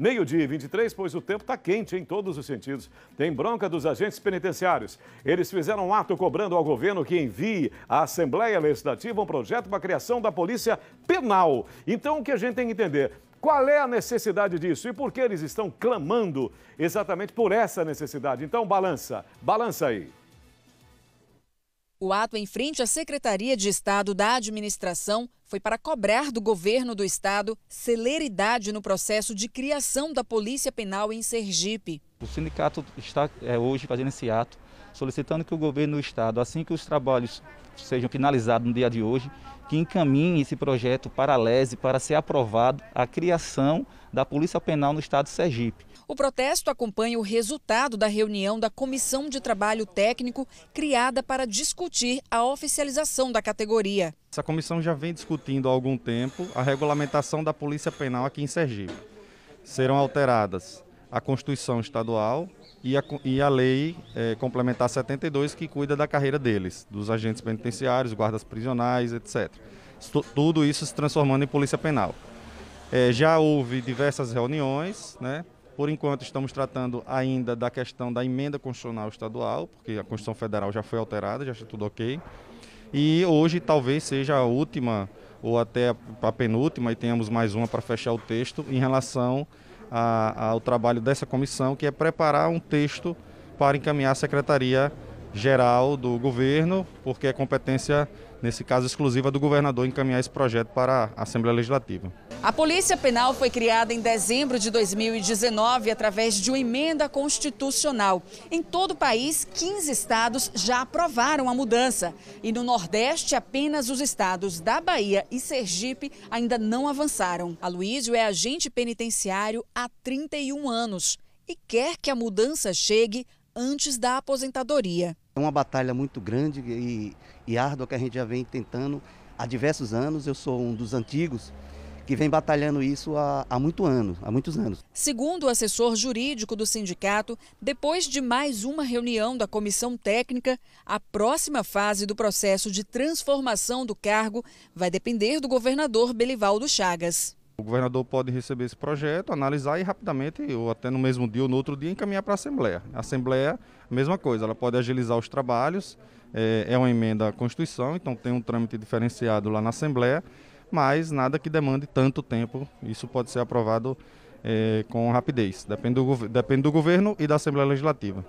Meio-dia e 23, pois o tempo está quente em todos os sentidos. Tem bronca dos agentes penitenciários. Eles fizeram um ato cobrando ao governo que envie à Assembleia Legislativa um projeto para a criação da Polícia Penal. Então, o que a gente tem que entender? Qual é a necessidade disso e por que eles estão clamando exatamente por essa necessidade? Então, balança, balança aí. O ato em frente à Secretaria de Estado da Administração foi para cobrar do governo do estado celeridade no processo de criação da Polícia Penal em Sergipe. O sindicato está é, hoje fazendo esse ato solicitando que o governo do estado, assim que os trabalhos sejam finalizados no dia de hoje, que encaminhe esse projeto para a LESE para ser aprovado a criação da Polícia Penal no estado de Sergipe. O protesto acompanha o resultado da reunião da Comissão de Trabalho Técnico criada para discutir a oficialização da categoria. Essa comissão já vem discutindo há algum tempo a regulamentação da Polícia Penal aqui em Sergipe. Serão alteradas a Constituição Estadual e a, e a Lei é, Complementar 72, que cuida da carreira deles, dos agentes penitenciários, guardas prisionais, etc. Tudo isso se transformando em polícia penal. É, já houve diversas reuniões, né? Por enquanto estamos tratando ainda da questão da emenda constitucional estadual, porque a Constituição Federal já foi alterada, já está tudo ok. E hoje talvez seja a última ou até a penúltima, e tenhamos mais uma para fechar o texto, em relação a, ao trabalho dessa comissão, que é preparar um texto para encaminhar à Secretaria Geral do Governo, porque é competência, nesse caso exclusiva, do governador encaminhar esse projeto para a Assembleia Legislativa. A Polícia Penal foi criada em dezembro de 2019 através de uma emenda constitucional. Em todo o país, 15 estados já aprovaram a mudança. E no Nordeste, apenas os estados da Bahia e Sergipe ainda não avançaram. Luísio é agente penitenciário há 31 anos e quer que a mudança chegue antes da aposentadoria. É uma batalha muito grande e, e árdua que a gente já vem tentando há diversos anos. Eu sou um dos antigos que vem batalhando isso há, há, muito ano, há muitos anos. Segundo o assessor jurídico do sindicato, depois de mais uma reunião da comissão técnica, a próxima fase do processo de transformação do cargo vai depender do governador Belivaldo Chagas. O governador pode receber esse projeto, analisar e rapidamente, ou até no mesmo dia ou no outro dia, encaminhar para a Assembleia. A Assembleia, mesma coisa, ela pode agilizar os trabalhos, é, é uma emenda à Constituição, então tem um trâmite diferenciado lá na Assembleia mas nada que demande tanto tempo. Isso pode ser aprovado é, com rapidez. Depende do, depende do governo e da Assembleia Legislativa.